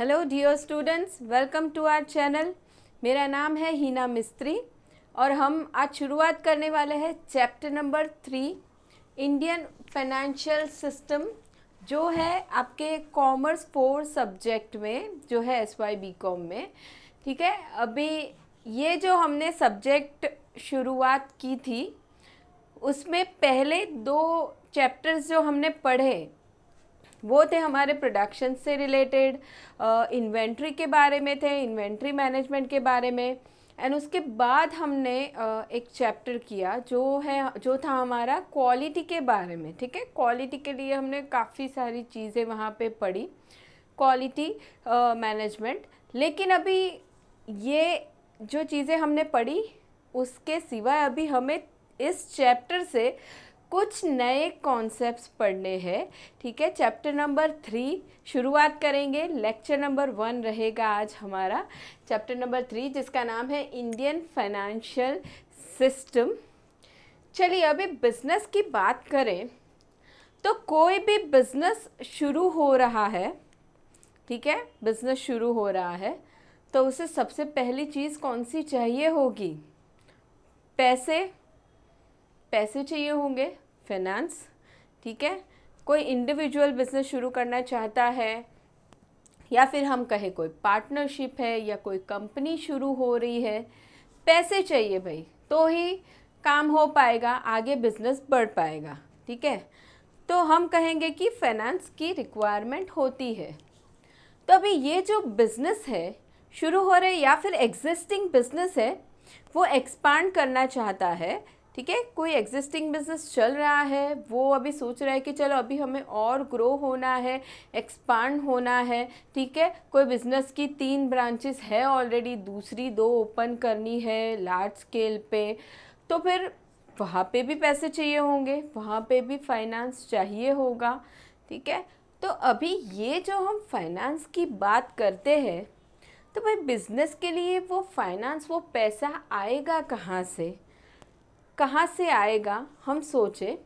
Hello dear students welcome to our channel मेरा नाम है हीना मिस्त्री और हम आज शुरुआत करने वाले हैं chapter number three Indian financial system जो है आपके कॉमर्स फोर सब्जेक्ट में जो है एस वाई बी कॉम में ठीक है अभी ये जो हमने सब्जेक्ट शुरुआत की थी उसमें पहले दो चैप्टर्स जो हमने पढ़े वो थे हमारे प्रोडक्शन से रिलेटेड इन्वेंट्री के बारे में थे इन्वेंट्री मैनेजमेंट के बारे में एंड उसके बाद हमने uh, एक चैप्टर किया जो है जो था हमारा क्वालिटी के बारे में ठीक है क्वालिटी के लिए हमने काफ़ी सारी चीज़ें वहाँ पे पढ़ी क्वालिटी मैनेजमेंट लेकिन अभी ये जो चीज़ें हमने पढ़ी उसके सिवाय अभी हमें इस चैप्टर से कुछ नए कॉन्सेप्ट्स पढ़ने हैं ठीक है चैप्टर नंबर थ्री शुरुआत करेंगे लेक्चर नंबर वन रहेगा आज हमारा चैप्टर नंबर थ्री जिसका नाम है इंडियन फाइनेंशियल सिस्टम चलिए अभी बिजनेस की बात करें तो कोई भी बिजनेस शुरू हो रहा है ठीक है बिजनेस शुरू हो रहा है तो उसे सबसे पहली चीज़ कौन सी चाहिए होगी पैसे पैसे चाहिए होंगे फाइनेंस ठीक है कोई इंडिविजुअल बिजनेस शुरू करना चाहता है या फिर हम कहें कोई पार्टनरशिप है या कोई कंपनी शुरू हो रही है पैसे चाहिए भाई तो ही काम हो पाएगा आगे बिजनेस बढ़ पाएगा ठीक है तो हम कहेंगे कि फाइनेंस की रिक्वायरमेंट होती है तो अभी ये जो बिज़नेस है शुरू हो रहे या फिर एग्जिस्टिंग बिजनेस है वो एक्सपांड करना चाहता है ठीक है कोई एग्जिस्टिंग बिजनेस चल रहा है वो अभी सोच रहा है कि चलो अभी हमें और ग्रो होना है एक्सपांड होना है ठीक है कोई बिजनेस की तीन ब्रांचेस है ऑलरेडी दूसरी दो ओपन करनी है लार्ज स्केल पे तो फिर वहाँ पे भी पैसे चाहिए होंगे वहाँ पे भी फाइनेंस चाहिए होगा ठीक है तो अभी ये जो हम फाइनेंस की बात करते हैं तो भाई बिज़नेस के लिए वो फाइनेंस वो पैसा आएगा कहाँ से कहाँ से आएगा हम सोचें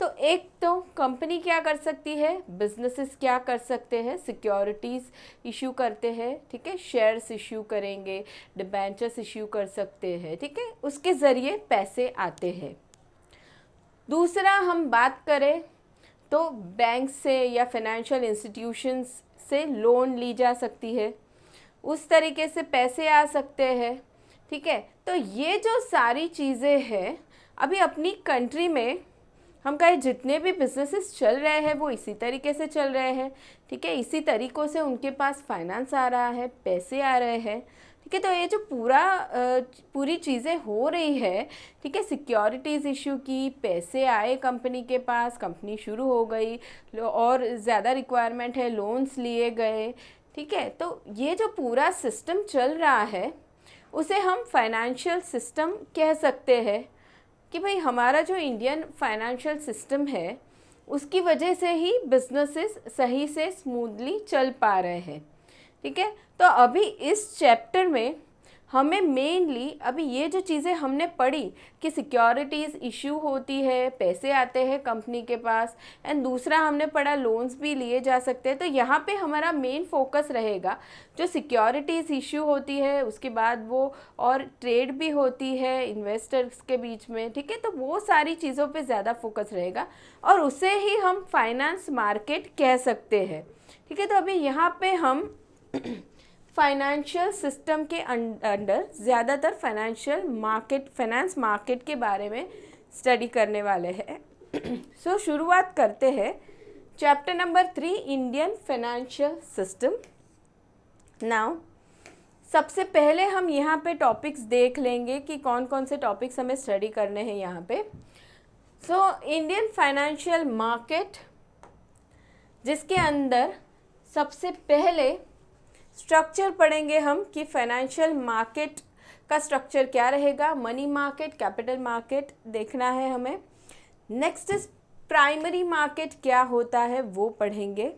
तो एक तो कंपनी क्या कर सकती है बिजनेसेस क्या कर सकते हैं सिक्योरिटीज़ इशू करते हैं ठीक है शेयर्स इशू करेंगे डिबेंचर्स इशू कर सकते हैं ठीक है उसके ज़रिए पैसे आते हैं दूसरा हम बात करें तो बैंक से या फाइनेंशियल इंस्टीट्यूशंस से लोन ली जा सकती है उस तरीके से पैसे आ सकते हैं ठीक है तो ये जो सारी चीज़ें हैं अभी अपनी कंट्री में हम कहें जितने भी बिजनेसेस चल रहे हैं वो इसी तरीके से चल रहे हैं ठीक है इसी तरीक़ों से उनके पास फाइनेंस आ रहा है पैसे आ रहे हैं ठीक है तो ये जो पूरा पूरी चीज़ें हो रही है ठीक है सिक्योरिटीज़ इशू की पैसे आए कंपनी के पास कंपनी शुरू हो गई और ज़्यादा रिक्वायरमेंट है लोन्स लिए गए ठीक है तो ये जो पूरा सिस्टम चल रहा है उसे हम फाइनेंशियल सिस्टम कह सकते हैं कि भाई हमारा जो इंडियन फाइनेंशियल सिस्टम है उसकी वजह से ही बिजनेसेस सही से स्मूथली चल पा रहे हैं ठीक है तो अभी इस चैप्टर में हमें मेनली अभी ये जो चीज़ें हमने पढ़ी कि सिक्योरिटीज़ इशू होती है पैसे आते हैं कंपनी के पास एंड दूसरा हमने पढ़ा लोन्स भी लिए जा सकते हैं तो यहाँ पे हमारा मेन फोकस रहेगा जो सिक्योरिटीज़ इशू होती है उसके बाद वो और ट्रेड भी होती है इन्वेस्टर्स के बीच में ठीक है तो वो सारी चीज़ों पर ज़्यादा फोकस रहेगा और उसे ही हम फाइनेंस मार्केट कह सकते हैं ठीक है तो अभी यहाँ पर हम फाइनेंशियल सिस्टम के अंडर ज़्यादातर फाइनेंशियल मार्केट फाइनेंस मार्केट के बारे में स्टडी करने वाले हैं सो so, शुरुआत करते हैं chapter number three Indian financial system now सबसे पहले हम यहाँ पे टॉपिक्स देख लेंगे कि कौन कौन से टॉपिक्स हमें स्टडी करने हैं यहाँ पे सो इंडियन फाइनेंशियल मार्केट जिसके अंदर सबसे पहले स्ट्रक्चर पढ़ेंगे हम कि फाइनेंशियल मार्केट का स्ट्रक्चर क्या रहेगा मनी मार्केट कैपिटल मार्केट देखना है हमें नेक्स्ट इज प्राइमरी मार्केट क्या होता है वो पढ़ेंगे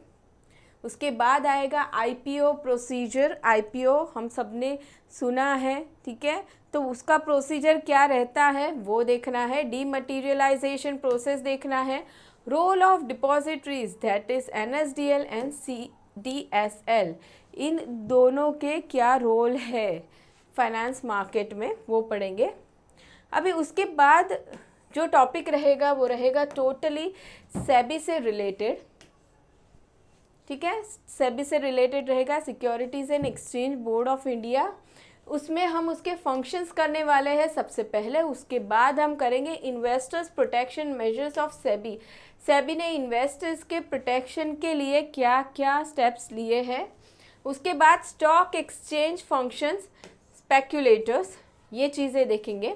उसके बाद आएगा आईपीओ प्रोसीजर आईपीओ हम सब ने सुना है ठीक है तो उसका प्रोसीजर क्या रहता है वो देखना है मटीरियलाइजेशन प्रोसेस देखना है role of depositories that is N S D L and C D S L इन दोनों के क्या रोल है फाइनेंस मार्केट में वो पढ़ेंगे अभी उसके बाद जो टॉपिक रहेगा वो रहेगा टोटली सेबी से रिलेटेड ठीक है सेबी से रिलेटेड रहेगा securities and exchange board of India उसमें हम उसके फंक्शंस करने वाले हैं सबसे पहले उसके बाद हम करेंगे investors protection measures of SEBI SEBI ने इन्वेस्टर्स के प्रोटेक्शन के लिए क्या क्या स्टेप्स लिए हैं उसके बाद स्टॉक एक्सचेंज फंक्शंस स्पेक्यूलेटर्स ये चीज़ें देखेंगे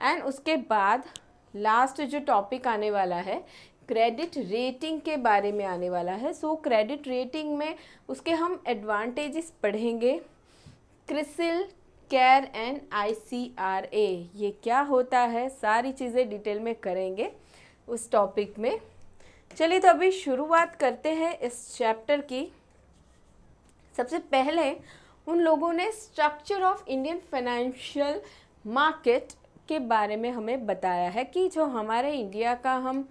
एंड उसके बाद लास्ट जो टॉपिक आने वाला है क्रेडिट रेटिंग के बारे में आने वाला है सो क्रेडिट रेटिंग में उसके हम एडवांटेजेस पढ़ेंगे क्रिसिल केयर एंड आईसीआरए ये क्या होता है सारी चीज़ें डिटेल में करेंगे उस टॉपिक में चलिए तो अभी शुरुआत करते हैं इस चैप्टर की सबसे पहले उन लोगों ने structure of Indian financial market के बारे में हमें बताया है कि जो हमारे इंडिया का हम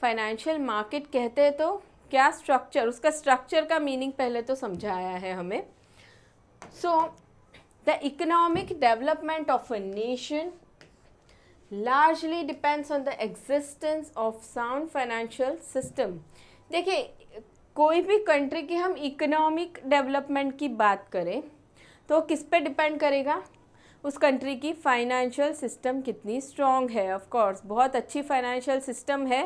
फाइनेंशियल मार्केट कहते हैं तो क्या स्ट्रक्चर उसका स्ट्रक्चर का मीनिंग पहले तो समझाया है हमें so the economic development of a nation largely depends on the existence of sound financial system देखिए कोई भी कंट्री की हम इकोनॉमिक डेवलपमेंट की बात करें तो किस पे डिपेंड करेगा उस कंट्री की फाइनेंशियल सिस्टम कितनी स्ट्रॉन्ग है ऑफ कोर्स बहुत अच्छी फाइनेंशियल सिस्टम है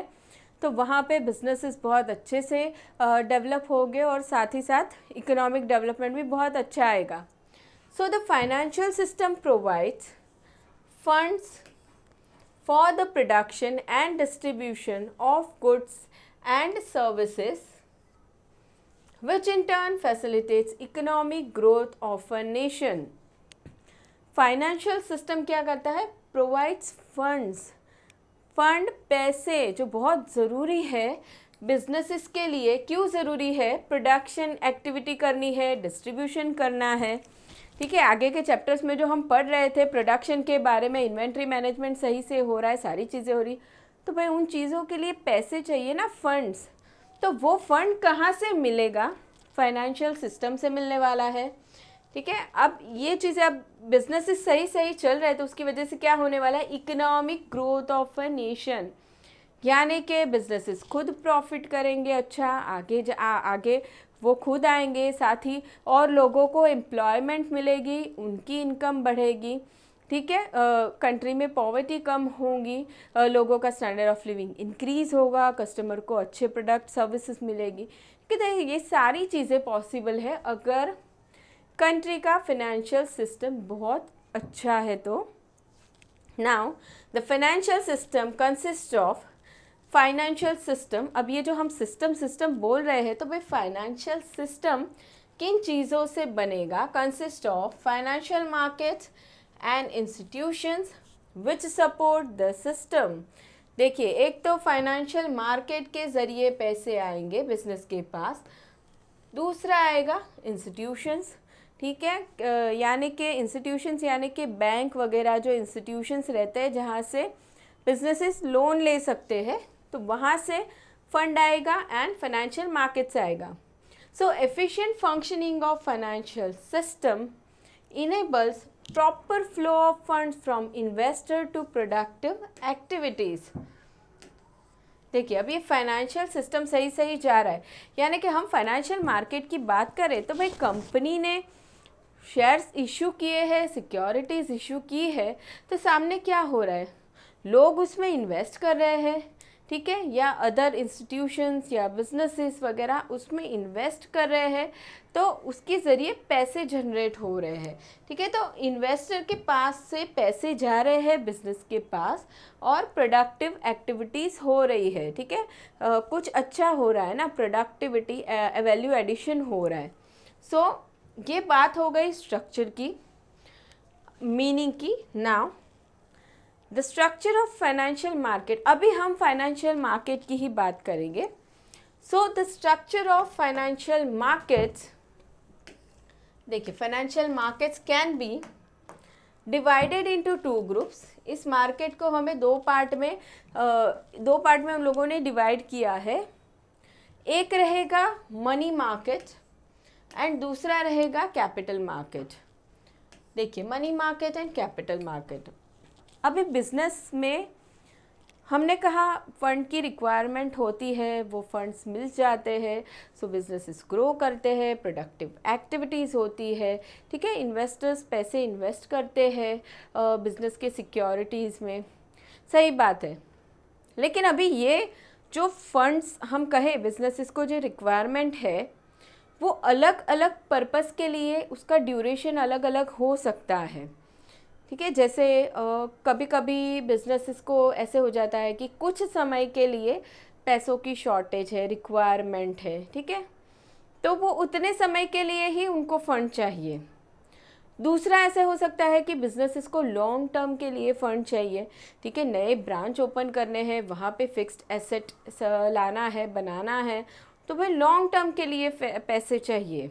तो वहाँ पे बिजनेसेस बहुत अच्छे से डेवलप uh, होंगे और साथ ही साथ इकोनॉमिक डेवलपमेंट भी बहुत अच्छा आएगा so the financial system provides funds for the production and distribution of goods and services which in turn facilitates economic growth of a nation. Financial system क्या करता है प्रोवाइड्स फंड्स फंड पैसे जो बहुत ज़रूरी है businesses के लिए क्यों ज़रूरी है प्रोडक्शन एक्टिविटी करनी है डिस्ट्रीब्यूशन करना है ठीक है आगे के चैप्टर्स में जो हम पढ़ रहे थे प्रोडक्शन के बारे में इन्वेंट्री मैनेजमेंट सही से हो रहा है सारी चीज़ें हो रही तो भाई उन चीज़ों के लिए पैसे चाहिए ना फंड्स तो वो फंड कहाँ से मिलेगा फाइनेंशियल सिस्टम से मिलने वाला है ठीक है अब ये चीज़ें अब बिजनेस सही सही चल रहे तो उसकी वजह से क्या होने वाला है economic growth of a nation यानी कि बिजनेसेस खुद प्रॉफिट करेंगे अच्छा आगे जा, आ, आगे वो खुद आएंगे साथ ही और लोगों को एम्प्लॉयमेंट मिलेगी उनकी इनकम बढ़ेगी ठीक है कंट्री में पॉवर्टी कम होगी लोगों का स्टैंडर्ड ऑफ लिविंग इंक्रीज़ होगा कस्टमर को अच्छे प्रोडक्ट सर्विसेज मिलेगी कि देखिए तो ये सारी चीज़ें पॉसिबल है अगर कंट्री का फिनेंशियल सिस्टम बहुत अच्छा है तो now the financial system consist of financial system अब ये जो हम सिस्टम सिस्टम बोल रहे हैं तो भाई फाइनेंशियल सिस्टम किन चीज़ों से बनेगा consist of financial markets and institutions which support the system देखिए एक तो फाइनेंशियल मार्केट के ज़रिए पैसे आएंगे बिजनेस के पास दूसरा आएगा इंस्टीट्यूशंस ठीक है यानी कि इंस्टीट्यूशंस यानी कि बैंक वगैरह जो इंस्टीट्यूशंस रहते हैं जहाँ से बिजनेसेस लोन ले सकते हैं तो वहाँ से फंड आएगा एंड फाइनेंशियल मार्केट से आएगा so efficient functioning of financial system enables proper flow of funds from investor to productive activities देखिए अब ये फाइनेंशियल सिस्टम सही सही जा रहा है यानी कि हम फाइनेंशियल मार्केट की बात करें तो भाई कंपनी ने शेयर्स इशू किए हैं सिक्योरिटीज़ इशू की है तो सामने क्या हो रहा है लोग उसमें इन्वेस्ट कर रहे हैं ठीक है या अदर इंस्टीट्यूशंस या बिजनेसेस वगैरह उसमें इन्वेस्ट कर रहे हैं तो उसके ज़रिए पैसे जनरेट हो रहे हैं ठीक है तो इन्वेस्टर के पास से पैसे जा रहे हैं बिजनेस के पास और प्रोडक्टिव एक्टिविटीज़ हो रही है ठीक है कुछ अच्छा हो रहा है ना प्रोडक्टिविटी वैल्यू एडिशन हो रहा है सो so, ये बात हो गई स्ट्रक्चर की मीनिंग की now the structure of financial market अभी हम फाइनेंशियल मार्केट की ही बात करेंगे so the structure of financial markets देखिए financial markets can be divided into two groups इस मार्केट को हमें दो पार्ट में दो पार्ट में हम लोगों ने डिवाइड किया है एक रहेगा मनी मार्केट एंड दूसरा रहेगा कैपिटल मार्केट देखिए money market and capital market अभी बिज़नेस में हमने कहा फ़ंड की रिक्वायरमेंट होती है वो फंड्स मिल जाते हैं सो बिजनेसेस ग्रो करते हैं प्रोडक्टिव एक्टिविटीज़ होती है ठीक है इन्वेस्टर्स पैसे इन्वेस्ट करते हैं बिज़नेस के सिक्योरिटीज़ में सही बात है लेकिन अभी ये जो फंड्स हम कहें बिजनेसेस को जो रिक्वायरमेंट है वो अलग अलग पर्पस के लिए उसका ड्यूरेशन अलग अलग हो सकता है ठीक है जैसे कभी कभी बिजनेसेस को ऐसे हो जाता है कि कुछ समय के लिए पैसों की शॉर्टेज है रिक्वायरमेंट है ठीक है तो वो उतने समय के लिए ही उनको फ़ंड चाहिए दूसरा ऐसे हो सकता है कि बिजनेसेस को लॉन्ग टर्म के लिए फ़ंड चाहिए ठीक है नए ब्रांच ओपन करने हैं वहाँ पे फिक्स्ड एसेट लाना है बनाना है तो भाई लॉन्ग टर्म के लिए पैसे चाहिए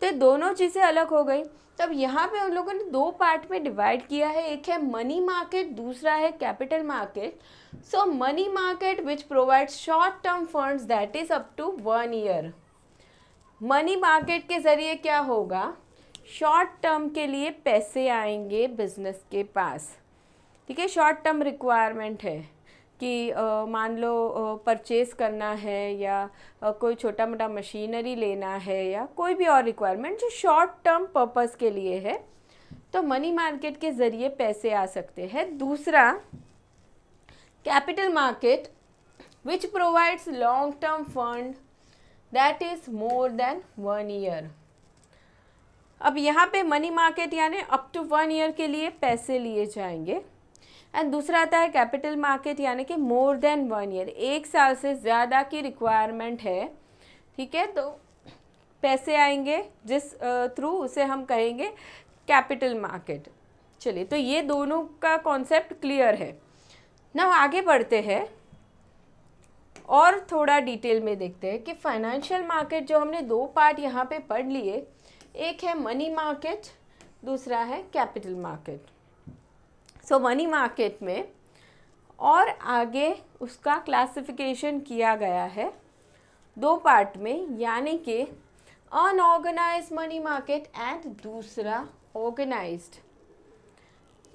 तो दोनों चीज़ें अलग हो गई तो अब यहाँ पे उन लोगों ने दो पार्ट में डिवाइड किया है एक है मनी मार्केट दूसरा है capital market so money market which provide short term funds that is up to one year money market के ज़रिए क्या होगा शॉर्ट टर्म के लिए पैसे आएंगे बिजनेस के पास ठीक है शॉर्ट टर्म रिक्वायरमेंट है कि मान लो परचेस करना है या कोई छोटा मोटा मशीनरी लेना है या कोई भी और रिक्वायरमेंट जो शॉर्ट टर्म पर्पस के लिए है तो मनी मार्केट के ज़रिए पैसे आ सकते हैं दूसरा capital market which provides long term fund that is more than one year अब यहाँ पे मनी मार्केट यानी अप टू वन ईयर के लिए पैसे लिए जाएंगे एंड दूसरा आता है कैपिटल मार्केट यानी कि मोर देन वन ईयर एक साल से ज़्यादा की रिक्वायरमेंट है ठीक है तो पैसे आएंगे जिस थ्रू उसे हम कहेंगे कैपिटल मार्केट चलिए तो ये दोनों का कॉन्सेप्ट क्लियर है ना आगे बढ़ते हैं और थोड़ा डिटेल में देखते हैं कि फाइनेंशियल मार्केट जो हमने दो पार्ट यहाँ पे पढ़ लिए एक है मनी मार्केट दूसरा है capital market so money market में और आगे उसका क्लासिफिकेशन किया गया है दो पार्ट में यानी कि अनऑर्गेनाइज मनी मार्केट एंड दूसरा ऑर्गेनाइज्ड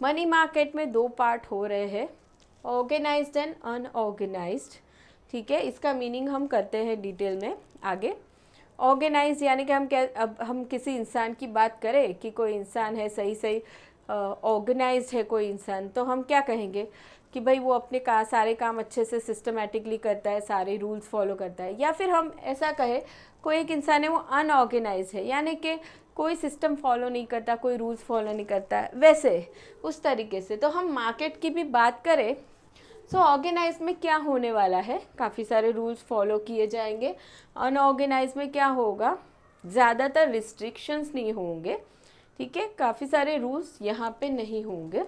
मनी मार्केट में दो पार्ट हो रहे हैं ऑर्गेनाइज्ड एंड अनऑर्गेनाइज्ड ठीक है इसका मीनिंग हम करते हैं डिटेल में आगे ऑर्गेनाइज यानी कि हम क्या अब हम किसी इंसान की बात करें कि कोई इंसान है सही सही ऑर्गेनाइज्ड है कोई इंसान तो हम क्या कहेंगे कि भाई वो अपने का सारे काम अच्छे से सिस्टमेटिकली करता है सारे रूल्स फॉलो करता है या फिर हम ऐसा कहें कोई एक इंसान है वो अनऑर्गेनाइज है यानी कि कोई सिस्टम फॉलो नहीं करता कोई रूल्स फॉलो नहीं करता वैसे उस तरीके से तो हम मार्केट की भी बात करें सो so, ऑर्गेनाइज में क्या होने वाला है काफ़ी सारे रूल्स फॉलो किए जाएंगे अनऑर्गेनाइज में क्या होगा ज़्यादातर रिस्ट्रिक्शंस नहीं होंगे ठीक है काफ़ी सारे रूल्स यहाँ पे नहीं होंगे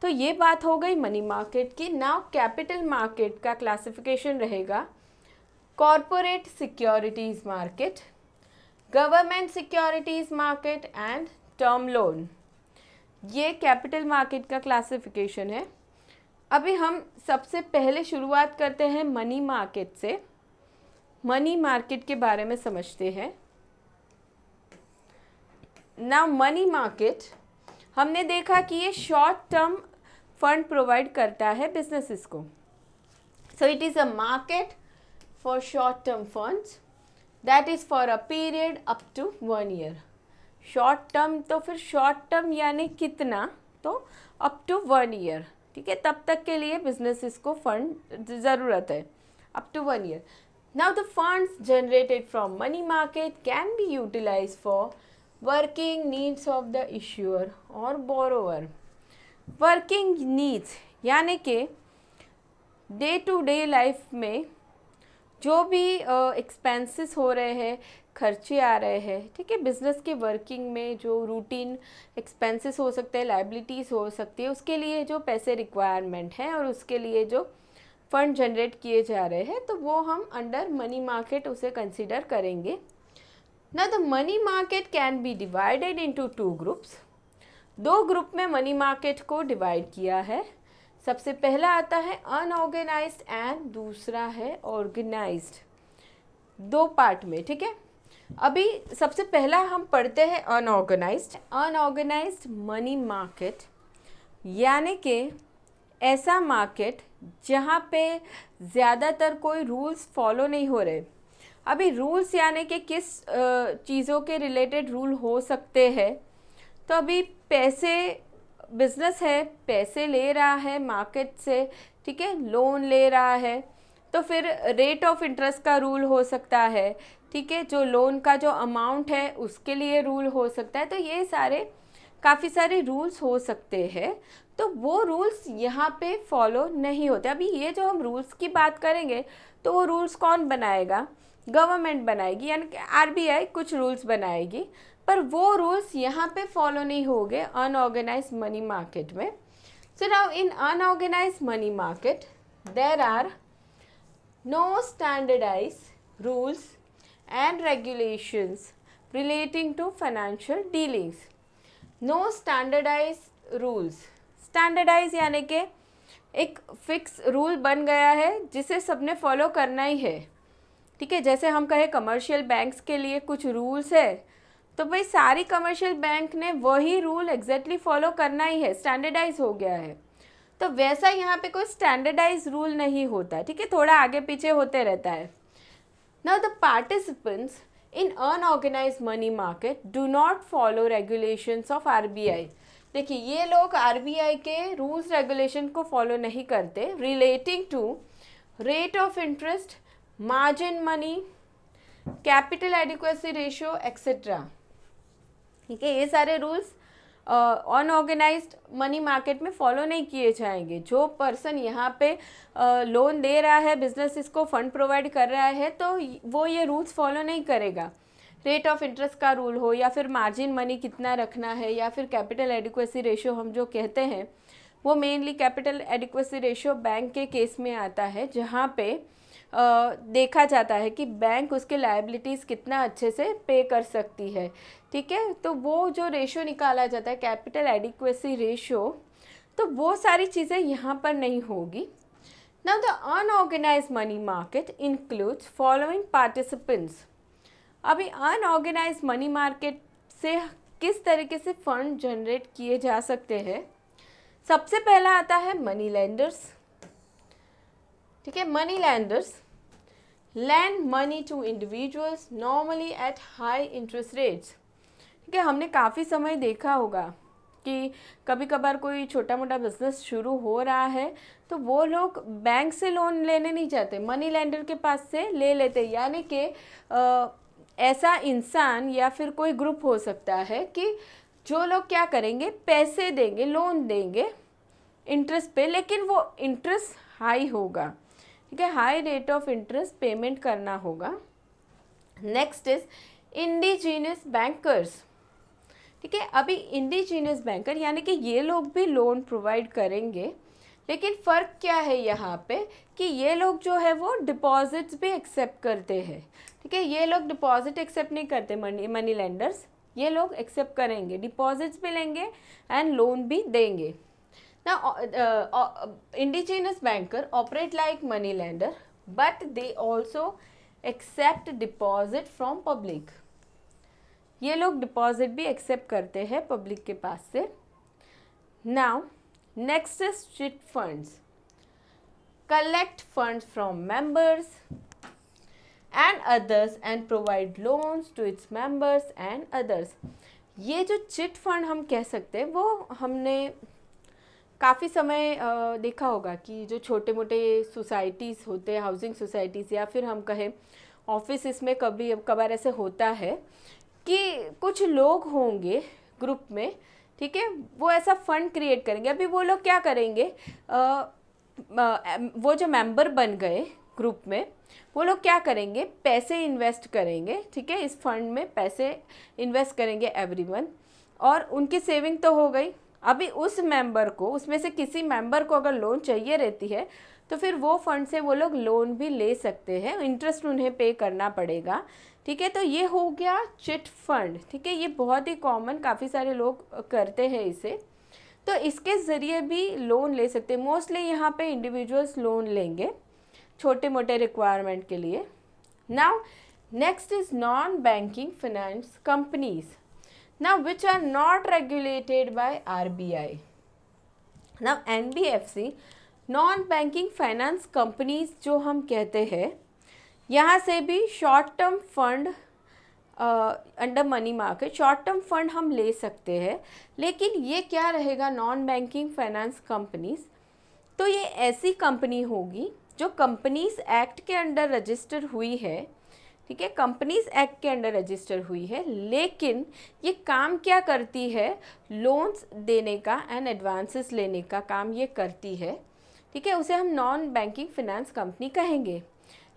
तो ये बात हो गई मनी मार्केट की नाउ कैपिटल मार्केट का क्लासिफिकेशन रहेगा corporate securities market government securities market and term loan ये कैपिटल मार्केट का क्लासिफिकेशन है अभी हम सबसे पहले शुरुआत करते हैं मनी मार्केट से मनी मार्केट के बारे में समझते हैं नाउ मनी मार्केट हमने देखा कि ये शॉर्ट टर्म फंड प्रोवाइड करता है बिजनेसिस को so it is a market for short term funds that is for a period up to one year short term तो फिर शॉर्ट टर्म यानी कितना तो अप टू वन ईयर ठीक है तब तक के लिए बिजनेसिस को फंड ज़रूरत है up to one year now the funds generated from money market can be utilised for working needs of the issuer और बोरोवर वर्किंग नीड्स यानी कि डे टू डे लाइफ में जो भी एक्सपेंसेस uh, हो रहे हैं खर्चे आ रहे हैं ठीक है बिज़नेस के वर्किंग में जो रूटीन एक्सपेंसेस हो सकते हैं लाइबिलिटीज़ हो सकती है उसके लिए जो पैसे रिक्वायरमेंट हैं और उसके लिए जो फ़ंड जनरेट किए जा रहे हैं तो वो हम अंडर मनी मार्केट उसे कंसिडर करेंगे Now the money market can be divided into two groups. दो ग्रुप में मनी मार्केट को डिवाइड किया है सबसे पहला आता है अनऑर्गेनाइज एंड दूसरा है ऑर्गेनाइज दो पार्ट में ठीक है अभी सबसे पहला हम पढ़ते हैं अनऑर्गेनाइज अनऑर्गेनाइज मनी मार्केट यानी कि ऐसा मार्केट जहाँ पे ज़्यादातर कोई रूल्स फॉलो नहीं हो रहे अभी रूल्स यानी कि किस चीज़ों के रिलेटेड रूल हो सकते हैं तो अभी पैसे बिजनेस है पैसे ले रहा है मार्केट से ठीक है लोन ले रहा है तो फिर रेट ऑफ इंटरेस्ट का रूल हो सकता है ठीक है जो लोन का जो अमाउंट है उसके लिए रूल हो सकता है तो ये सारे काफ़ी सारे रूल्स हो सकते हैं तो वो रूल्स यहाँ पे फॉलो नहीं होते अभी ये जो हम रूल्स की बात करेंगे तो वो रूल्स कौन बनाएगा गवर्नमेंट बनाएगी यानी आरबीआई कुछ रूल्स बनाएगी पर वो रूल्स यहाँ पे फॉलो नहीं होंगे अनऑर्गेनाइज मनी मार्केट में so now in unorganised money market there are no standardised rules and regulations relating to financial dealings no standardised rules standardised यानी कि एक फिक्स रूल बन गया है जिसे सबने फॉलो करना ही है ठीक है जैसे हम कहें कमर्शियल बैंक्स के लिए कुछ रूल्स है तो भाई सारी कमर्शियल बैंक ने वही रूल एग्जैक्टली फॉलो करना ही है स्टैंडर्डाइज हो गया है तो वैसा यहाँ पे कोई स्टैंडर्डाइज रूल नहीं होता ठीक है थोड़ा आगे पीछे होते रहता है now the participants in unorganised money market do not follow regulations of R देखिए ये लोग आर के रूल्स रेगुलेशन को फॉलो नहीं करते relating to rate of interest margin money capital adequacy ratio etc ठीक है ये सारे रूल्स अनऑर्गेनाइज मनी मार्केट में फॉलो नहीं किए जाएंगे जो पर्सन यहाँ पे लोन uh, दे रहा है बिजनेस इसको फंड प्रोवाइड कर रहा है तो वो ये रूल्स फॉलो नहीं करेगा रेट ऑफ इंटरेस्ट का रूल हो या फिर मार्जिन मनी कितना रखना है या फिर कैपिटल एडिक्वेसी रेशियो हम जो कहते हैं वो mainly capital adequacy ratio bank के केस में आता है जहाँ पे देखा जाता है कि बैंक उसके लाइबिलिटीज़ कितना अच्छे से पे कर सकती है ठीक है तो वो जो रेशो निकाला जाता है कैपिटल एडिक्वेसी रेशो तो वो सारी चीज़ें यहाँ पर नहीं होगी now the unorganised money market includes following participants अभी अनऑर्गेनाइज मनी मार्केट से किस तरीके से फंड जनरेट किए जा सकते हैं सबसे पहला आता है मनी लेंडर्स ठीक है money lenders lend money to individuals normally at high interest rates ठीक है हमने काफ़ी समय देखा होगा कि कभी कभार कोई छोटा मोटा बिजनेस शुरू हो रहा है तो वो लोग बैंक से लोन लेने नहीं जाते मनी लैंडर के पास से ले लेते यानी कि ऐसा इंसान या फिर कोई ग्रुप हो सकता है कि जो लोग क्या करेंगे पैसे देंगे लोन देंगे इंटरेस्ट पे लेकिन वो इंटरेस्ट हाई होगा ठीक है high rate of interest payment करना होगा नेक्स्ट इज इंडिजीनियस बैंकर्स ठीक है अभी इंडिजीनियस बैंकर यानी कि ये लोग भी लोन प्रोवाइड करेंगे लेकिन फ़र्क क्या है यहाँ पे कि ये लोग जो है वो डिपॉजिट्स भी एक्सेप्ट करते हैं ठीक है ये लोग डिपॉजिट एक्सेप्ट नहीं करते मनी मनी लेंडर्स ये लोग एक्सेप्ट करेंगे डिपॉजिट्स भी लेंगे एंड लोन भी देंगे Now, uh, uh, indigenous banker operate like money lender, but they also accept deposit from public. ये लोग डिपॉजिट भी एक्सेप्ट करते हैं पब्लिक के पास से now next is chit funds collect funds from members and others and provide loans to its members and others ये जो चिट फंड हम कह सकते हैं वो हमने काफ़ी समय देखा होगा कि जो छोटे मोटे सोसाइटीज़ होते हैं हाउसिंग सोसाइटीज़ या फिर हम कहें ऑफिस इसमें कभी कभार ऐसे होता है कि कुछ लोग होंगे ग्रुप में ठीक है वो ऐसा फंड क्रिएट करेंगे अभी वो लोग क्या करेंगे आ, वो जो मेंबर बन गए ग्रुप में वो लोग क्या करेंगे पैसे इन्वेस्ट करेंगे ठीक है इस फंड में पैसे इन्वेस्ट करेंगे एवरी वन और उनकी सेविंग तो हो गई अभी उस मेंबर को उसमें से किसी मेंबर को अगर लोन चाहिए रहती है तो फिर वो फंड से वो लोग लोन भी ले सकते हैं इंटरेस्ट उन्हें पे करना पड़ेगा ठीक है तो ये हो गया चिट फंड ठीक है ये बहुत ही कॉमन काफ़ी सारे लोग करते हैं इसे तो इसके ज़रिए भी लोन ले सकते हैं मोस्टली यहाँ पे इंडिविजुअल्स लोन लेंगे छोटे मोटे रिक्वायरमेंट के लिए now next is non banking finance companies now which are not regulated by RBI. Now NBFC non banking finance companies जो हम कहते हैं यहाँ से भी short term fund under money market short term fund हम ले सकते हैं लेकिन ये क्या रहेगा नॉन बैंकिंग फाइनेंस कंपनीज तो ये ऐसी कंपनी होगी जो कंपनीज एक्ट के अंडर रजिस्टर हुई है ठीक है कंपनीज एक्ट के अंडर रजिस्टर हुई है लेकिन ये काम क्या करती है लोन्स देने का एंड एडवांसेस लेने का काम ये करती है ठीक है उसे हम नॉन बैंकिंग फिनेंस कंपनी कहेंगे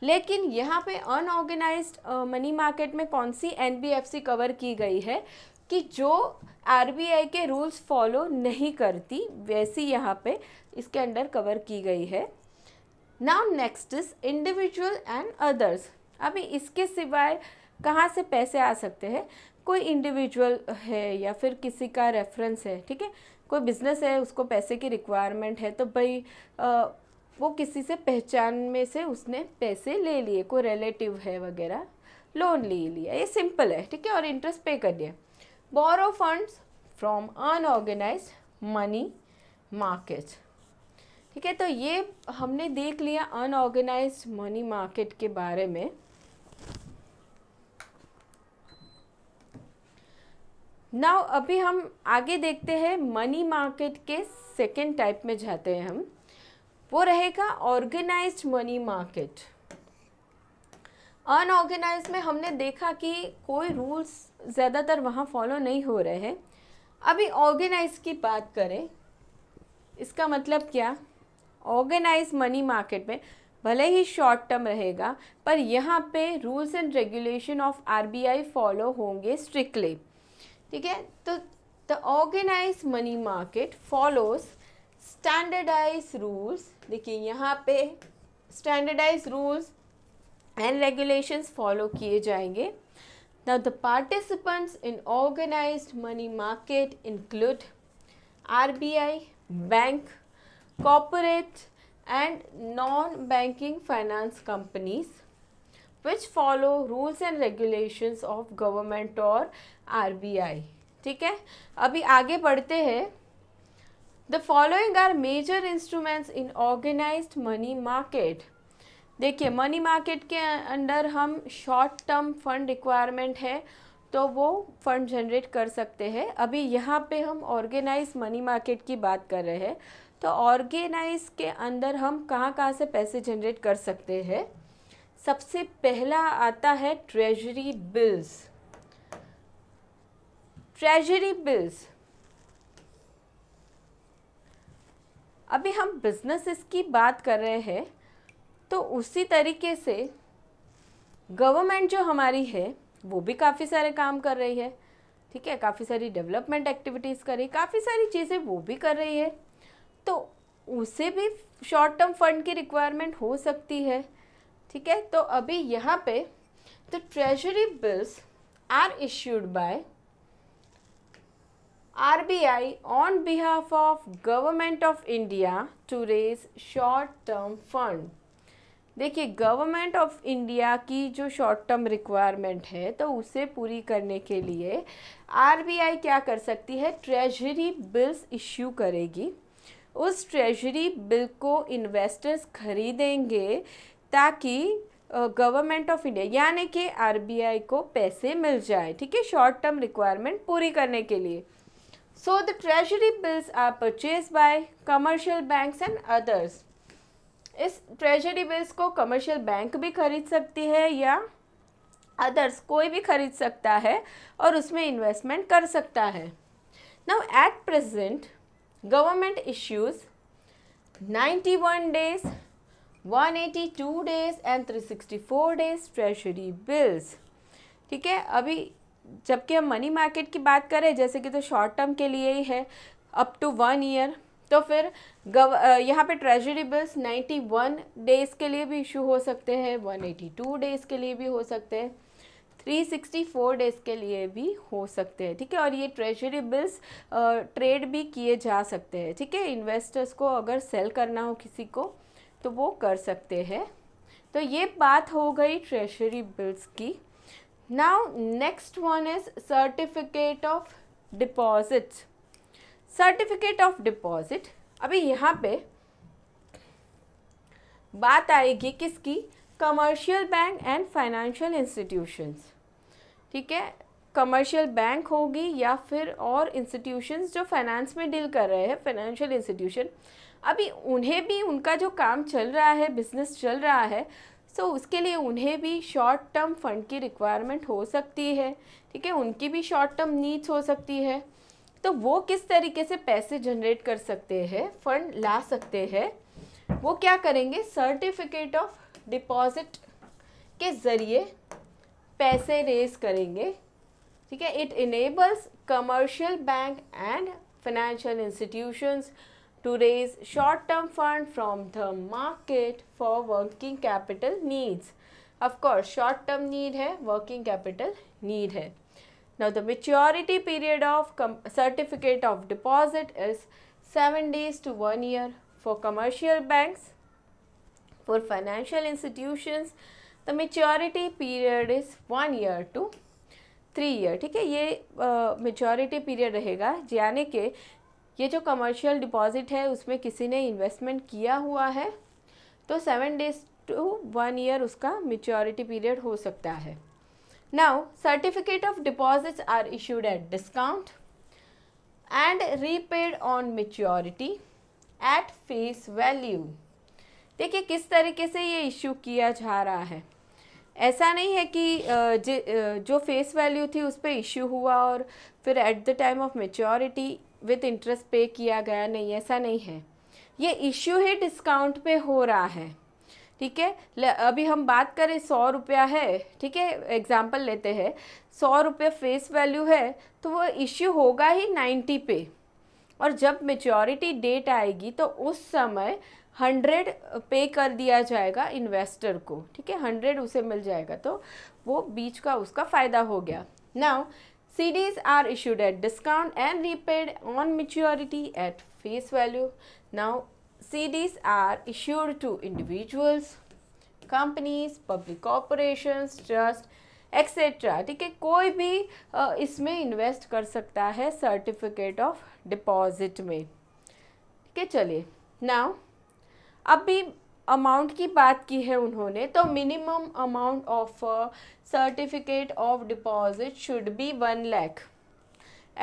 लेकिन यहाँ पे अनऑर्गेनाइज मनी मार्केट में कौन सी एन कवर की गई है कि जो आर के रूल्स फॉलो नहीं करती वैसी यहाँ पे इसके अंडर कवर की गई है now next is individual and others अभी इसके सिवाय कहाँ से पैसे आ सकते हैं कोई इंडिविजुअल है या फिर किसी का रेफरेंस है ठीक है कोई बिजनेस है उसको पैसे की रिक्वायरमेंट है तो भाई आ, वो किसी से पहचान में से उसने पैसे ले लिए कोई रिलेटिव है वगैरह लोन ले लिया ये सिंपल है ठीक है और इंटरेस्ट पे कर दिया borrow funds from unorganised money market ठीक है तो ये हमने देख लिया अनऑर्गेनाइज मनी मार्केट के बारे में नाउ अभी हम आगे देखते हैं मनी मार्केट के सेकेंड टाइप में जाते हैं हम वो रहेगा ऑर्गेनाइज्ड मनी मार्केट अनऑर्गेनाइज में हमने देखा कि कोई रूल्स ज़्यादातर वहाँ फॉलो नहीं हो रहे हैं अभी ऑर्गेनाइज की बात करें इसका मतलब क्या ऑर्गेनाइज मनी मार्केट में भले ही शॉर्ट टर्म रहेगा पर यहाँ पे rules and regulation of RBI follow होंगे स्ट्रिक्टली ठीक है तो the organised money market follows standardised rules देखिए यहाँ पे standardised rules and regulations follow किए जाएंगे now the participants in organised money market include I bank corporate and non banking finance companies which follow rules and regulations of government और RBI ठीक है अभी आगे बढ़ते हैं the following are major instruments in organised money market देखिए money market के under हम शॉर्ट टर्म फंड रिक्वायरमेंट है तो वो फंड जनरेट कर सकते हैं अभी यहाँ पे हम ऑर्गेनाइज मनी मार्केट की बात कर रहे हैं तो ऑर्गेनाइज के अंदर हम कहाँ कहाँ से पैसे जनरेट कर सकते हैं सबसे पहला आता है ट्रेजरी बिल्स ट्रेजरी बिल्स अभी हम बिजनेस की बात कर रहे हैं तो उसी तरीके से गवर्नमेंट जो हमारी है वो भी काफ़ी सारे काम कर रही है ठीक है काफ़ी सारी डेवलपमेंट एक्टिविटीज़ कर रही है काफ़ी सारी चीज़ें वो भी कर रही है तो उसे भी शॉर्ट टर्म फंड की रिक्वायरमेंट हो सकती है ठीक है तो अभी यहाँ पे तो treasury bills are issued by RBI on behalf of Government of India to raise short term fund. देखिए गवर्नमेंट ऑफ इंडिया की जो शॉर्ट टर्म रिक्वायरमेंट है तो उसे पूरी करने के लिए आरबीआई क्या कर सकती है ट्रेजरी बिल्स इश्यू करेगी उस ट्रेजरी बिल को इन्वेस्टर्स खरीदेंगे ताकि गवर्नमेंट ऑफ इंडिया यानी कि आरबीआई को पैसे मिल जाए ठीक है शॉर्ट टर्म रिक्वायरमेंट पूरी करने के लिए so the treasury bills are purchased by commercial banks and others इस ट्रेजरी बिल्स को कमर्शियल बैंक भी खरीद सकती है या अदर्स कोई भी खरीद सकता है और उसमें इन्वेस्टमेंट कर सकता है now at present government issues 91 days 182 days and 364 days treasury bills ठीक है अभी जबकि हम मनी मार्केट की बात करें जैसे कि तो शॉर्ट टर्म के लिए ही है अप टू वन ईयर तो फिर गव यहाँ पे ट्रेजरी बिल्स 91 डेज़ के लिए भी इशू हो सकते हैं 182 डेज़ के लिए भी हो सकते हैं 364 डेज़ के लिए भी हो सकते हैं ठीक है और ये ट्रेजरी बिल्स ट्रेड भी किए जा सकते हैं ठीक है इन्वेस्टर्स को अगर सेल करना हो किसी को तो वो कर सकते हैं तो ये बात हो गई ट्रेजरी बिल्स की now next one is certificate of deposit certificate of deposit अभी यहाँ पे बात आएगी किसकी commercial bank and financial institutions ठीक है कमर्शियल बैंक होगी या फिर और इंस्टीट्यूशंस जो फाइनेंस में डील कर रहे हैं फाइनेंशियल इंस्टीट्यूशन अभी उन्हें भी उनका जो काम चल रहा है बिजनेस चल रहा है सो so, उसके लिए उन्हें भी शॉर्ट टर्म फंड की रिक्वायरमेंट हो सकती है ठीक है उनकी भी शॉर्ट टर्म नीड्स हो सकती है तो वो किस तरीके से पैसे जनरेट कर सकते हैं फंड ला सकते हैं वो क्या करेंगे सर्टिफिकेट ऑफ डिपॉजिट के ज़रिए पैसे रेज करेंगे ठीक है it enables commercial bank and financial institutions to raise short-term fund from the market for working capital needs. Of course, short-term need है working capital need Now, the maturity period of certificate of deposit is 7 days to 1 year for commercial banks. For financial institutions, the maturity period is 1 year to three years. ठीक uh, period रहेगा यानी ये जो commercial deposit है उसमें किसी ने investment किया हुआ है तो seven days to one year उसका मेच्योरिटी पीरियड हो सकता है now certificate of deposits are issued at discount and repaid on maturity at face value देखिए किस तरीके से ये इशू किया जा रहा है ऐसा नहीं है कि जो फेस वैल्यू थी उस पर इशू हुआ और फिर at the time of maturity with interest pay किया गया नहीं ऐसा नहीं है ये इश्यू ही डिस्काउंट पे हो रहा है ठीक है अभी हम बात करें सौ रुपया है ठीक है एग्जाम्पल लेते हैं सौ रुपये फेस वैल्यू है तो वो इश्यू होगा ही नाइन्टी पे और जब मेच्योरिटी डेट आएगी तो उस समय हंड्रेड पे कर दिया जाएगा इन्वेस्टर को ठीक है हंड्रेड उसे मिल जाएगा तो वो बीच का उसका फ़ायदा हो गया now CDs are issued at discount and repaid on maturity at face value. Now, CDs are issued to individuals, companies, public corporations, trust, etc. ठीक है कोई भी इसमें invest कर सकता है certificate of deposit में ठीक है चलिए now अभी अमाउंट की बात की है उन्होंने तो minimum amount of certificate of deposit should be one lakh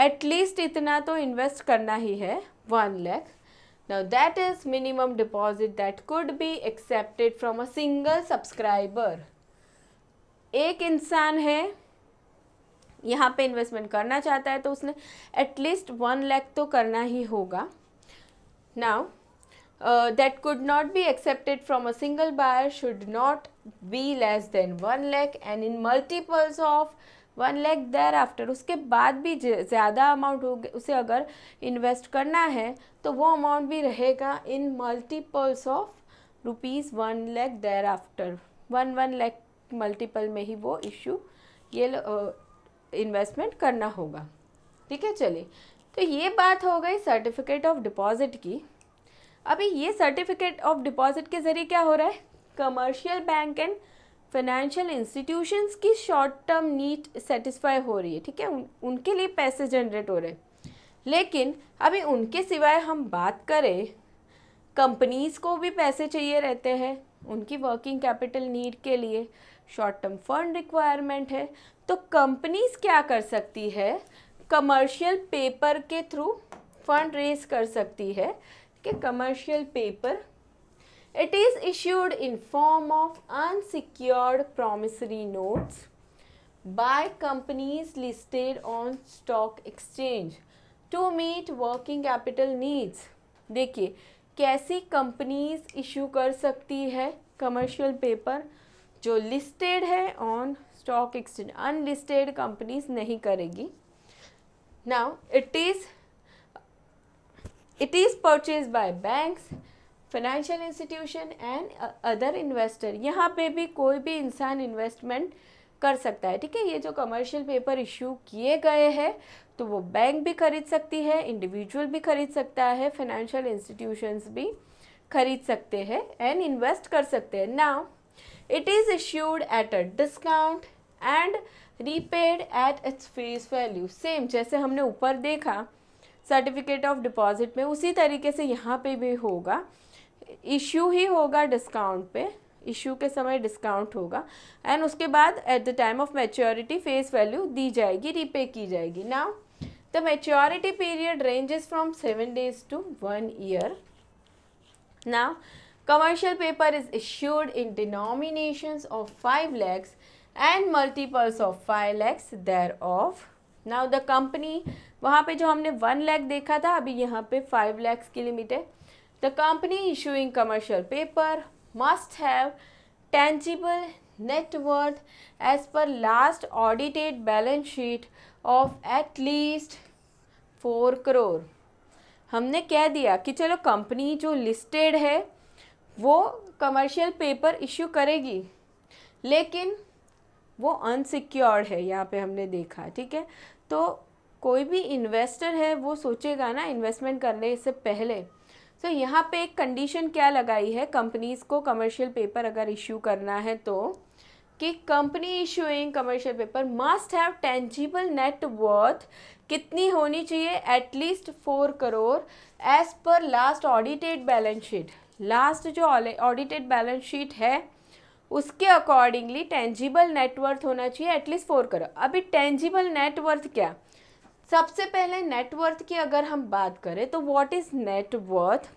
at least इतना तो इन्वेस्ट करना ही है one lakh now that is minimum deposit that could be accepted from a single subscriber एक इंसान है यहाँ पे इन्वेस्टमेंट करना चाहता है तो उसने एटलीस्ट वन लैख तो करना ही होगा now uh, that could not be accepted from a single buyer should not be less than one lakh and in multiples of one lakh thereafter उसके बाद भी ज़्यादा अमाउंट हो उसे अगर इन्वेस्ट करना है तो वो अमाउंट भी रहेगा in multiples of rupees one lakh thereafter one one lakh multiple में ही वो इश्यू ये इन्वेस्टमेंट uh, करना होगा ठीक है चलिए तो ये बात हो गई सर्टिफिकेट ऑफ डिपॉज़िट की अभी ये सर्टिफिकेट ऑफ डिपॉजिट के ज़रिए क्या हो रहा है commercial bank and financial institutions की शॉर्ट टर्म नीड सेटिस्फाई हो रही है ठीक है उन, उनके लिए पैसे जनरेट हो रहे हैं लेकिन अभी उनके सिवाय हम बात करें कंपनीज़ को भी पैसे चाहिए रहते हैं उनकी वर्किंग कैपिटल नीड के लिए शॉर्ट टर्म फंड रिक्वायरमेंट है तो कंपनीज़ क्या कर सकती है कमर्शियल पेपर के थ्रू फंड रेज कर सकती है ठीक commercial paper it is issued in form of unsecured promissory notes by companies listed on stock exchange to meet working capital needs देखिए कैसी कंपनीज इशू कर सकती है कमर्शियल पेपर जो लिस्टेड है on stock exchange unlisted companies नहीं करेगी now it is it is purchase by banks financial institution and other investor यहाँ पे भी कोई भी इंसान इन्वेस्टमेंट कर सकता है ठीक है ये जो कमर्शियल पेपर इशू किए गए हैं तो वो बैंक भी खरीद सकती है इंडिविजुअल भी खरीद सकता है फाइनेंशियल इंस्टीट्यूशंस भी खरीद सकते हैं एंड इन्वेस्ट कर सकते हैं now it is issued at a discount and repaid at its face value same जैसे हमने ऊपर देखा सर्टिफिकेट ऑफ डिपॉजिट में उसी तरीके से यहाँ पे भी होगा इश्यू ही होगा डिस्काउंट पे इशू के समय डिस्काउंट होगा एंड उसके बाद at the time of maturity face value दी जाएगी रीपे की जाएगी now the maturity period ranges from seven days to one year now paper is is in denomination of five lakhs and multiples of five lakhs thereof now the company वहाँ पे जो हमने one lakh देखा था अभी यहाँ पे फाइव लैक्स की लिमिट है the company issuing commercial paper must have tangible net worth as per last audited balance sheet of at least four crore हमने कह दिया कि चलो कंपनी जो लिस्टेड है वो कमर्शियल पेपर इश्यू करेगी लेकिन वो अनसिक्योर्ड है यहाँ पे हमने देखा ठीक है तो कोई भी इन्वेस्टर है वो सोचेगा ना इन्वेस्टमेंट करने से पहले सो so, यहाँ पे एक कंडीशन क्या लगाई है कंपनीज़ को कमर्शियल पेपर अगर इशू करना है तो कि company issuing commercial paper must have tangible net worth कितनी होनी चाहिए at least four crore as per last audited balance sheet last जो ऑडिटेड बैलेंस शीट है उसके अकॉर्डिंगली टेंजिबल नेटवर्थ होना चाहिए एटलीस्ट फोर करोड़ अभी टेंजिबल नेटवर्थ क्या सबसे पहले नेटवर्थ की अगर हम बात करें तो वॉट इज़ नेटवर्थ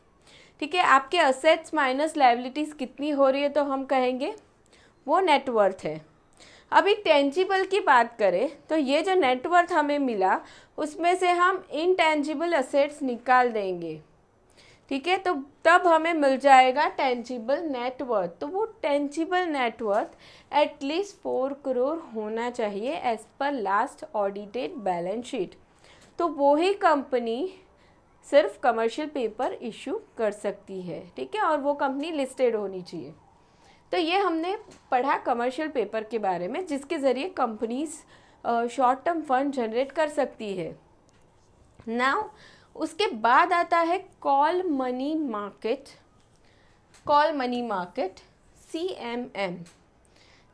ठीक है आपके असेट्स माइनस लाइबिलिटीज़ कितनी हो रही है तो हम कहेंगे वो नेटवर्थ है अभी टेंजिबल की बात करें तो ये जो नेटवर्थ हमें मिला उसमें से हम इनटेंजिबल असेट्स निकाल देंगे ठीक है तो तब हमें मिल जाएगा टेंजिबल नेटवर्थ तो वो tangible net worth at least four crore होना चाहिए as per last audited balance sheet तो वो ही कंपनी सिर्फ कमर्शियल पेपर इशू कर सकती है ठीक है और वो कंपनी लिस्टेड होनी चाहिए तो ये हमने पढ़ा कमर्शियल पेपर के बारे में जिसके ज़रिए companies short term fund generate कर सकती है नाउ उसके बाद आता है call money market call money market C M M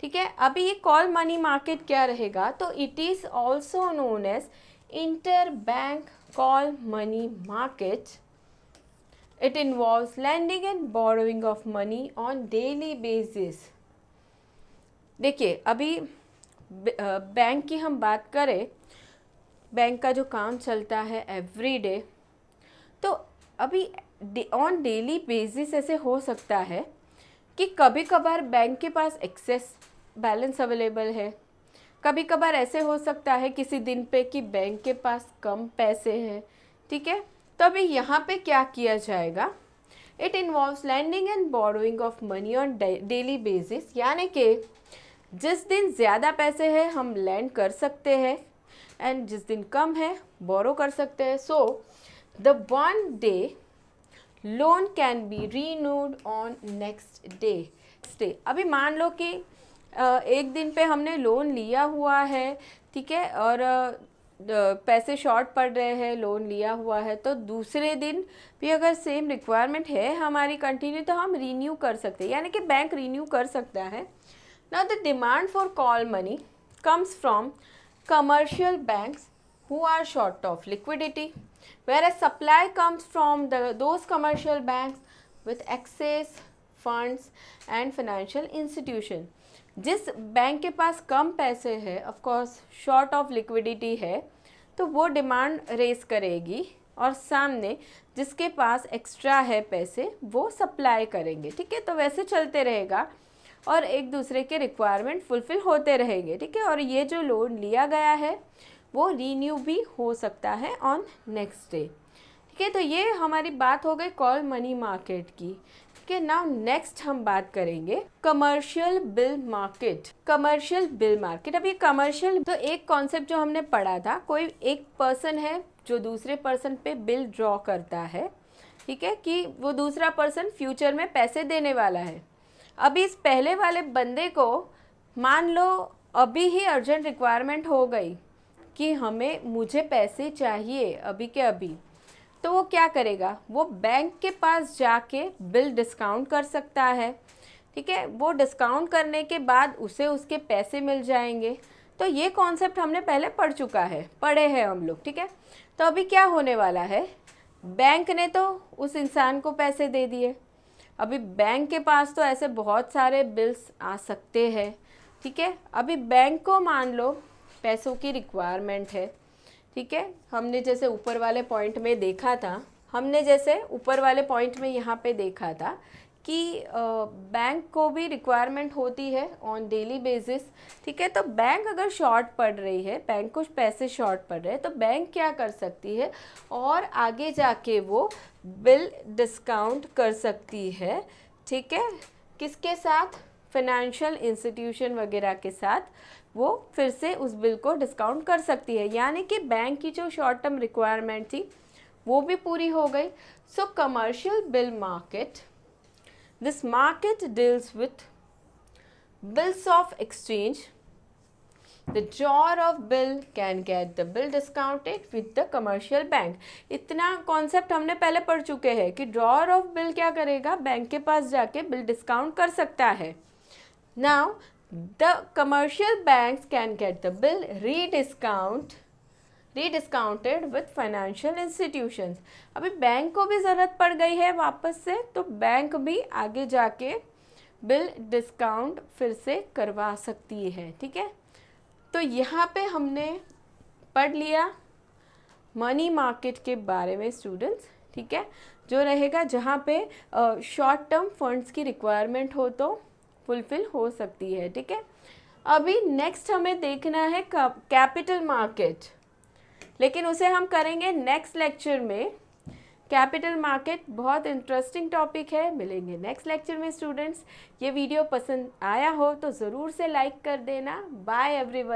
ठीक है अभी ये कॉल मनी मार्केट क्या रहेगा तो it is also known as inter bank call money market it involve lending and borrowing of money on daily basis देखिए अभी bank की हम बात करें बैंक का जो काम चलता है एवरी डे तो अभी ऑन डेली बेसिस ऐसे हो सकता है कि कभी कभार बैंक के पास एक्सेस बैलेंस अवेलेबल है कभी कभार ऐसे हो सकता है किसी दिन पे कि बैंक के पास कम पैसे हैं ठीक है तो अभी यहाँ पे क्या किया जाएगा it involves lending and borrowing of money on daily basis यानी कि जिस दिन ज़्यादा पैसे हैं हम लैंड कर सकते हैं एंड जिस दिन कम है बोरो कर सकते हैं so the one day loan can be renewed on next day stay अभी मान लो कि एक दिन पे हमने लोन लिया हुआ है ठीक है और पैसे शॉर्ट पड़ रहे हैं लोन लिया हुआ है तो दूसरे दिन भी अगर सेम रिक्वायरमेंट है हमारी कंटिन्यू तो हम रीन्यू कर सकते हैं यानी कि बैंक रीन्यू कर सकता है ना the demand for call money comes from commercial banks who are short of liquidity whereas supply comes from the, those commercial banks with excess funds and financial institution जिस बैंक के पास कम पैसे है of course short of liquidity है तो वो demand race करेगी और सामने जिसके पास एक्स्ट्रा है पैसे वो सप्लाई करेंगे ठीक है तो वैसे चलते रहेगा और एक दूसरे के रिक्वायरमेंट फुलफ़िल होते रहेंगे ठीक है और ये जो लोन लिया गया है वो रीन्यू भी हो सकता है ऑन नेक्स्ट डे ठीक है तो ये हमारी बात हो गई कॉल मनी मार्केट की ठीक है नाउ नेक्स्ट हम बात करेंगे commercial bill market commercial bill market अब ये कमर्शियल तो एक कॉन्सेप्ट जो हमने पढ़ा था कोई एक पर्सन है जो दूसरे पर्सन पे बिल ड्रॉ करता है ठीक है कि वो दूसरा पर्सन फ्यूचर में पैसे देने वाला है अभी इस पहले वाले बंदे को मान लो अभी ही अर्जेंट रिक्वायरमेंट हो गई कि हमें मुझे पैसे चाहिए अभी के अभी तो वो क्या करेगा वो बैंक के पास जाके बिल डिस्काउंट कर सकता है ठीक है वो डिस्काउंट करने के बाद उसे उसके पैसे मिल जाएंगे तो ये कॉन्सेप्ट हमने पहले पढ़ चुका है पढ़े हैं हम लोग ठीक है तो अभी क्या होने वाला है बैंक ने तो उस इंसान को पैसे दे दिए अभी बैंक के पास तो ऐसे बहुत सारे बिल्स आ सकते हैं ठीक है अभी बैंक को मान लो पैसों की रिक्वायरमेंट है ठीक है हमने जैसे ऊपर वाले पॉइंट में देखा था हमने जैसे ऊपर वाले पॉइंट में यहाँ पे देखा था कि बैंक को भी रिक्वायरमेंट होती है ऑन डेली बेसिस ठीक है तो बैंक अगर शॉर्ट पड़ रही है बैंक को पैसे शॉर्ट पड़ रहे हैं तो बैंक क्या कर सकती है और आगे जाके वो बिल डिस्काउंट कर सकती है ठीक है किसके साथ फिनेंशियल इंस्टीट्यूशन वगैरह के साथ वो फिर से उस बिल को डिस्काउंट कर सकती है यानी कि बैंक की जो शॉर्ट टर्म रिक्वायरमेंट थी वो भी पूरी हो गई so commercial bill market This market deals with bills of exchange. The jar of bill can get the bill discounted with the commercial bank. इतना कॉन्सेप्ट हमने पहले पढ़ चुके हैं कि ड्रॉर ऑफ बिल क्या करेगा बैंक के पास जाके बिल डिस्काउंट कर सकता है now the commercial bank can get the bill rediscount discounted with financial institutions अभी बैंक को भी ज़रूरत पड़ गई है वापस से तो बैंक भी आगे जाके बिल डिस्काउंट फिर से करवा सकती है ठीक है तो यहाँ पे हमने पढ़ लिया मनी मार्केट के बारे में स्टूडेंट्स ठीक है जो रहेगा जहाँ पे शॉर्ट टर्म फंड्स की रिक्वायरमेंट हो तो फुलफिल हो सकती है ठीक है अभी नेक्स्ट हमें देखना है कैपिटल मार्केट लेकिन उसे हम करेंगे नेक्स्ट लेक्चर में कैपिटल मार्केट बहुत इंटरेस्टिंग टॉपिक है मिलेंगे नेक्स्ट लेक्चर में स्टूडेंट्स ये वीडियो पसंद आया हो तो ज़रूर से लाइक कर देना बाय एवरीवन